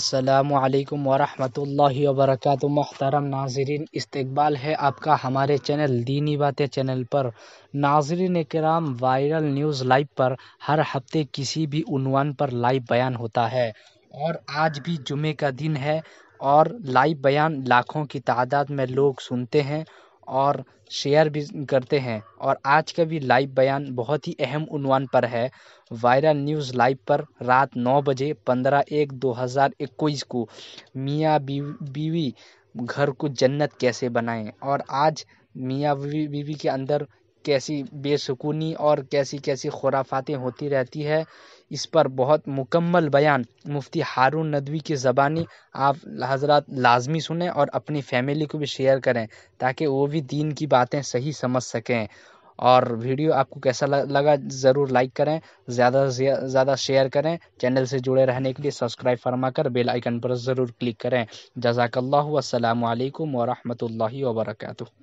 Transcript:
السلام علیکم ورحمۃ اللہ وبرکاتہ محترم ناظرین استقبال ہے آپ کا ہمارے چینل دینی باتیں چینل پر ناظرین کرام وائرل نیوز لائیو پر ہر ہفتے کسی بھی عنوان پر لائیو بیان ہوتا ہے اور آج بھی جمعہ کا دن ہے اور لائیو بیان لاکھوں کی تعداد میں لوگ سنتے ہیں اور شیئر بھی کرتے ہیں اور آج کا بھی لائیو بیان بہت ہی اہم عنوان پر ہے وائرل نیوز لائیو پر رات نو بجے پندرہ ایک دو ہزار اکویس کو میاں بی بیوی گھر کو جنت کیسے بنائیں اور آج میاں بی بیوی کے اندر کیسی بے سکونی اور کیسی کیسی خرافاتیں ہوتی رہتی ہے اس پر بہت مکمل بیان مفتی ہارون ندوی کی زبانی آپ حضرات لازمی سنیں اور اپنی فیملی کو بھی شیئر کریں تاکہ وہ بھی دین کی باتیں صحیح سمجھ سکیں اور ویڈیو آپ کو کیسا لگا ضرور لائک کریں زیادہ زیادہ شیئر کریں چینل سے جڑے رہنے کے لیے سبسکرائب فرما کر بیل آئکن پر ضرور کلک کریں جزاک اللہ السلام علیکم ورحمۃ اللہ وبرکاتہ